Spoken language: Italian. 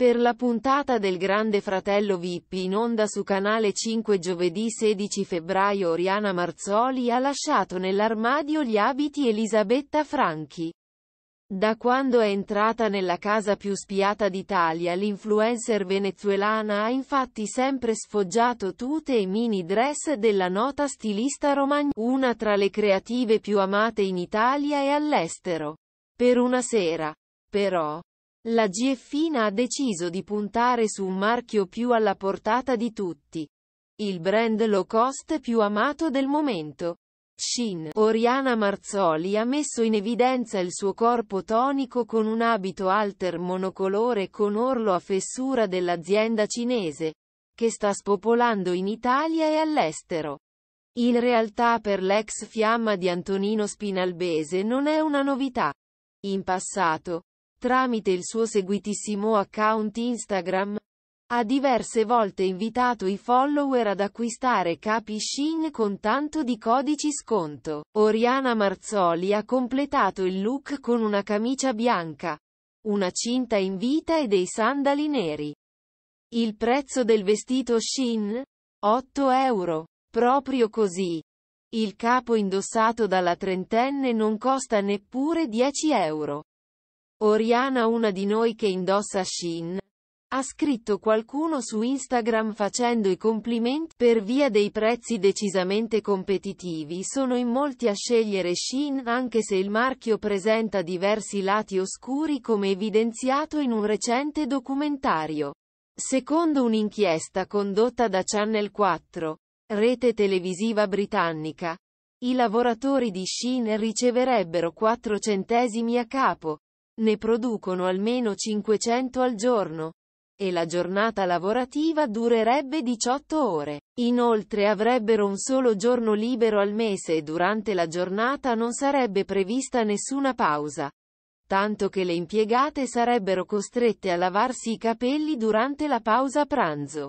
Per la puntata del Grande Fratello VIP in onda su Canale 5 giovedì 16 febbraio Oriana Marzoli ha lasciato nell'armadio gli abiti Elisabetta Franchi. Da quando è entrata nella casa più spiata d'Italia l'influencer venezuelana ha infatti sempre sfoggiato tute e mini dress della nota stilista romagnola, una tra le creative più amate in Italia e all'estero. Per una sera. Però, la GFINA ha deciso di puntare su un marchio più alla portata di tutti. Il brand low cost più amato del momento. Shin, Oriana Marzoli ha messo in evidenza il suo corpo tonico con un abito alter monocolore con orlo a fessura dell'azienda cinese, che sta spopolando in Italia e all'estero. In realtà per l'ex fiamma di Antonino Spinalbese non è una novità. In passato, tramite il suo seguitissimo account Instagram, ha diverse volte invitato i follower ad acquistare capi Shin con tanto di codici sconto. Oriana Marzoli ha completato il look con una camicia bianca, una cinta in vita e dei sandali neri. Il prezzo del vestito Shin? 8 euro. Proprio così. Il capo indossato dalla trentenne non costa neppure 10 euro. Oriana una di noi che indossa Shin. Ha scritto qualcuno su Instagram facendo i complimenti, per via dei prezzi decisamente competitivi sono in molti a scegliere Shin anche se il marchio presenta diversi lati oscuri come evidenziato in un recente documentario. Secondo un'inchiesta condotta da Channel 4, rete televisiva britannica, i lavoratori di Shin riceverebbero 4 centesimi a capo, ne producono almeno 500 al giorno. E la giornata lavorativa durerebbe 18 ore. Inoltre avrebbero un solo giorno libero al mese e durante la giornata non sarebbe prevista nessuna pausa tanto che le impiegate sarebbero costrette a lavarsi i capelli durante la pausa pranzo.